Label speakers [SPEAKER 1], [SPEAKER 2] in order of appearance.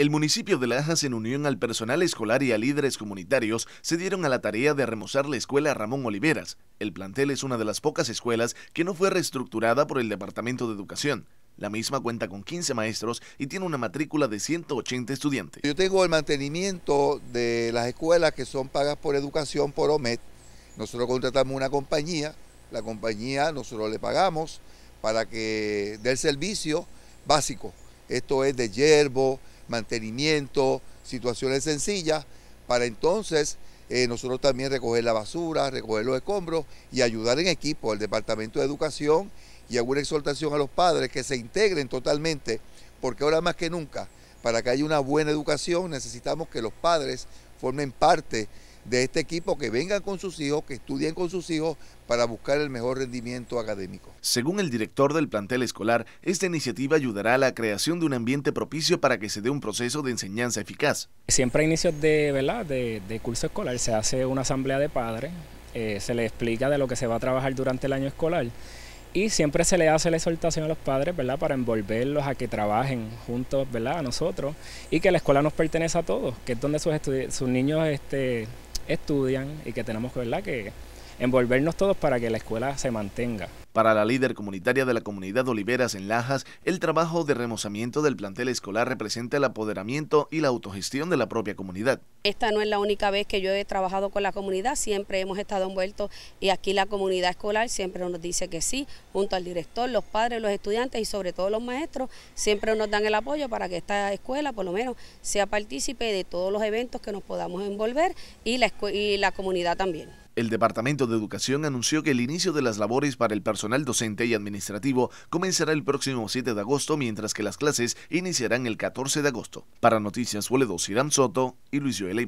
[SPEAKER 1] El municipio de Lajas, en unión al personal escolar y a líderes comunitarios, se dieron a la tarea de remozar la escuela Ramón Oliveras. El plantel es una de las pocas escuelas que no fue reestructurada por el Departamento de Educación. La misma cuenta con 15 maestros y tiene una matrícula de 180 estudiantes.
[SPEAKER 2] Yo tengo el mantenimiento de las escuelas que son pagas por educación, por Omet. Nosotros contratamos una compañía, la compañía nosotros le pagamos para que dé el servicio básico. Esto es de yerbo, mantenimiento, situaciones sencillas, para entonces eh, nosotros también recoger la basura, recoger los escombros y ayudar en equipo al Departamento de Educación y alguna una exhortación a los padres que se integren totalmente, porque ahora más que nunca, para que haya una buena educación necesitamos que los padres formen parte de este equipo
[SPEAKER 1] que vengan con sus hijos, que estudien con sus hijos para buscar el mejor rendimiento académico. Según el director del plantel escolar, esta iniciativa ayudará a la creación de un ambiente propicio para que se dé un proceso de enseñanza eficaz.
[SPEAKER 3] Siempre a inicios de, ¿verdad? de, curso escolar se hace una asamblea de padres, eh, se les explica de lo que se va a trabajar durante el año escolar y siempre se le hace la exhortación a los padres, ¿verdad? Para envolverlos a que trabajen juntos, ¿verdad? A nosotros y que la escuela nos pertenece a todos, que es donde sus, niños este, estudian y que tenemos ¿verdad? que envolvernos todos para que la escuela se mantenga.
[SPEAKER 1] Para la líder comunitaria de la comunidad Oliveras en Lajas, el trabajo de remozamiento del plantel escolar representa el apoderamiento y la autogestión de la propia comunidad.
[SPEAKER 4] Esta no es la única vez que yo he trabajado con la comunidad, siempre hemos estado envueltos y aquí la comunidad escolar siempre nos dice que sí, junto al director, los padres, los estudiantes y sobre todo los maestros, siempre nos dan el apoyo para que esta escuela por lo menos sea partícipe de todos los eventos que nos podamos envolver y la, y la comunidad también.
[SPEAKER 1] El Departamento de Educación anunció que el inicio de las labores para el personal docente y administrativo comenzará el próximo 7 de agosto, mientras que las clases iniciarán el 14 de agosto. Para Noticias Wole Siram Irán Soto y Luis Joel